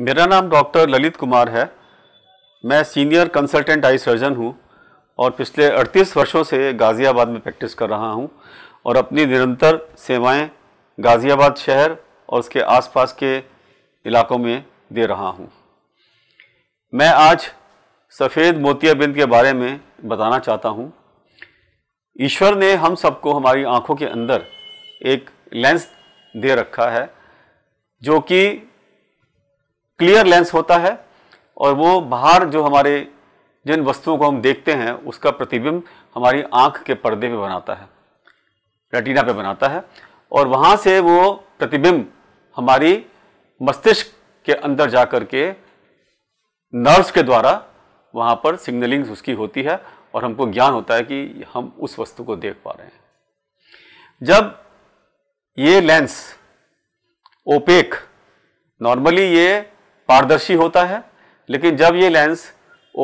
मेरा नाम डॉक्टर ललित कुमार है मैं सीनियर कंसल्टेंट आई सर्जन हूँ और पिछले 38 वर्षों से गाज़ियाबाद में प्रैक्टिस कर रहा हूँ और अपनी निरंतर सेवाएं गाज़ियाबाद शहर और उसके आसपास के इलाकों में दे रहा हूँ मैं आज सफ़ेद मोतियाबिंद के बारे में बताना चाहता हूँ ईश्वर ने हम सबको हमारी आँखों के अंदर एक लेंस दे रखा है जो कि क्लियर लेंस होता है और वो बाहर जो हमारे जिन वस्तुओं को हम देखते हैं उसका प्रतिबिंब हमारी आंख के पर्दे पे बनाता है रेटिना पे बनाता है और वहाँ से वो प्रतिबिंब हमारी मस्तिष्क के अंदर जा कर के नर्व्स के द्वारा वहाँ पर सिग्नलिंग्स उसकी होती है और हमको ज्ञान होता है कि हम उस वस्तु को देख पा रहे हैं जब ये लेंस ओपेक नॉर्मली ये पारदर्शी होता है लेकिन जब ये लेंस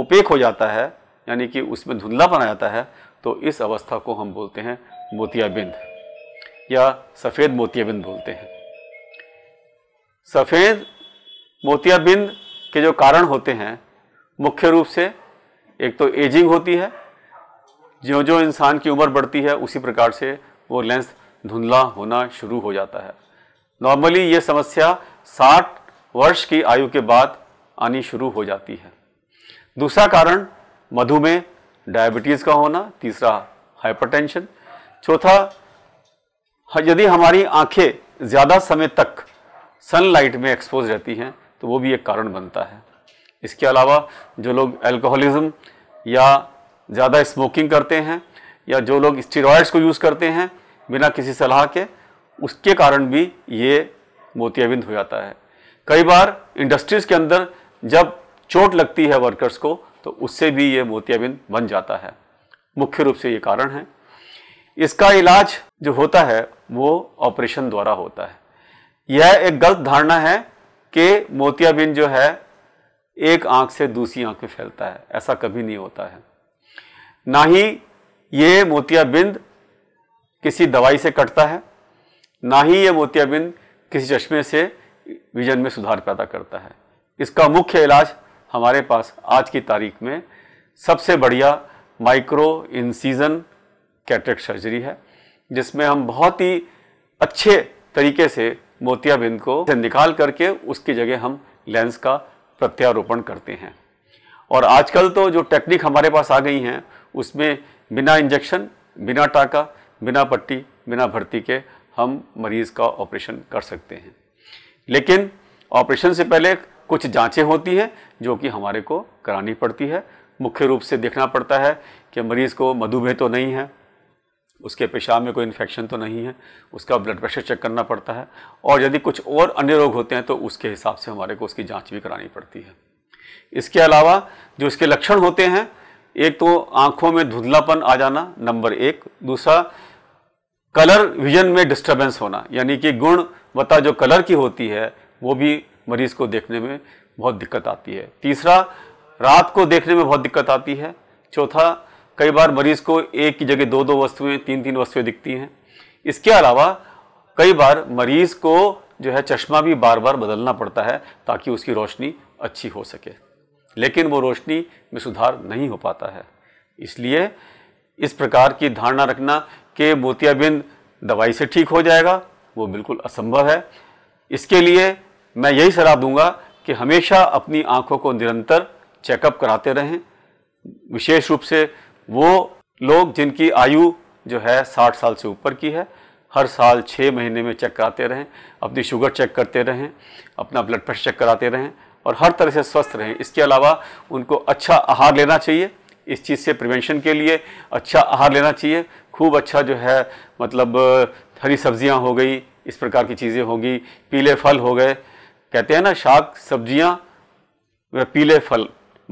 ओपेक हो जाता है यानी कि उसमें धुंधला बना जाता है तो इस अवस्था को हम बोलते हैं मोतियाबिंद या सफ़ेद मोतियाबिंद बोलते हैं सफ़ेद मोतियाबिंद के जो कारण होते हैं मुख्य रूप से एक तो एजिंग होती है जो जो इंसान की उम्र बढ़ती है उसी प्रकार से वो लेंस धुंधला होना शुरू हो जाता है नॉर्मली ये समस्या साठ वर्ष की आयु के बाद आनी शुरू हो जाती है दूसरा कारण मधुमेह डायबिटीज़ का होना तीसरा हाइपरटेंशन चौथा यदि हमारी आंखें ज़्यादा समय तक सनलाइट में एक्सपोज रहती हैं तो वो भी एक कारण बनता है इसके अलावा जो लोग एल्कोहलिज्म या ज़्यादा स्मोकिंग करते हैं या जो लोग स्टीरॉयड्स को यूज़ करते हैं बिना किसी सलाह के उसके कारण भी ये मोतियाबिंद हो जाता है कई बार इंडस्ट्रीज़ के अंदर जब चोट लगती है वर्कर्स को तो उससे भी ये मोतियाबिंद बन जाता है मुख्य रूप से ये कारण है इसका इलाज जो होता है वो ऑपरेशन द्वारा होता है यह एक गलत धारणा है कि मोतियाबिंद जो है एक आंख से दूसरी आंख में फैलता है ऐसा कभी नहीं होता है ना ही ये मोतियाबिंद किसी दवाई से कटता है ना ही ये मोतियाबिंद किसी चश्मे से विजन में सुधार पैदा करता है इसका मुख्य इलाज हमारे पास आज की तारीख में सबसे बढ़िया माइक्रो इंसीजन कैटरेक्ट सर्जरी है जिसमें हम बहुत ही अच्छे तरीके से मोतियाबिंद को निकाल करके उसकी जगह हम लेंस का प्रत्यारोपण करते हैं और आजकल तो जो टेक्निक हमारे पास आ गई हैं उसमें बिना इंजेक्शन बिना टाका बिना पट्टी बिना भर्ती के हम मरीज़ का ऑपरेशन कर सकते हैं लेकिन ऑपरेशन से पहले कुछ जांचें होती हैं जो कि हमारे को करानी पड़ती है मुख्य रूप से देखना पड़ता है कि मरीज़ को मधुमेह तो नहीं है उसके पेशाब में कोई इन्फेक्शन तो नहीं है उसका ब्लड प्रेशर चेक करना पड़ता है और यदि कुछ और अन्य रोग होते हैं तो उसके हिसाब से हमारे को उसकी जांच भी करानी पड़ती है इसके अलावा जो इसके लक्षण होते हैं एक तो आंखों में धुंधलापन आ जाना नंबर एक दूसरा कलर विजन में डिस्टर्बेंस होना यानी कि गुण वता जो कलर की होती है वो भी मरीज़ को देखने में बहुत दिक्कत आती है तीसरा रात को देखने में बहुत दिक्कत आती है चौथा कई बार मरीज़ को एक की जगह दो दो वस्तुएं तीन तीन वस्तुएं दिखती हैं इसके अलावा कई बार मरीज़ को जो है चश्मा भी बार बार बदलना पड़ता है ताकि उसकी रोशनी अच्छी हो सके लेकिन वो रोशनी में सुधार नहीं हो पाता है इसलिए इस प्रकार की धारणा रखना कि मोतियाबिंद दवाई से ठीक हो जाएगा वो बिल्कुल असंभव है इसके लिए मैं यही सलाह दूंगा कि हमेशा अपनी आँखों को निरंतर चेकअप कराते रहें विशेष रूप से वो लोग जिनकी आयु जो है साठ साल से ऊपर की है हर साल छः महीने में चेक कराते रहें अपनी शुगर चेक करते रहें अपना ब्लड प्रेशर चेक कराते रहें और हर तरह से स्वस्थ रहें इसके अलावा उनको अच्छा आहार लेना चाहिए इस चीज़ से प्रिवेंशन के लिए अच्छा आहार लेना चाहिए खूब अच्छा जो है मतलब हरी सब्जियां हो गई इस प्रकार की चीज़ें होगी पीले फल हो गए कहते हैं ना शाक सब्जियां व पीले फल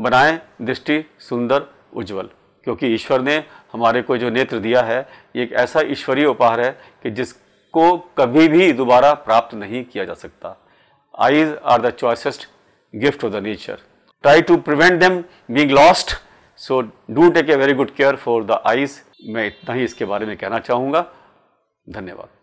बनाएं दृष्टि सुंदर उज्जवल क्योंकि ईश्वर ने हमारे को जो नेत्र दिया है ये एक ऐसा ईश्वरीय उपहार है कि जिसको कभी भी दोबारा प्राप्त नहीं किया जा सकता eyes are the choicest gift of the nature try to prevent them being lost so do take a very good care for the eyes मैं इतना ही इसके बारे में कहना चाहूँगा धन्यवाद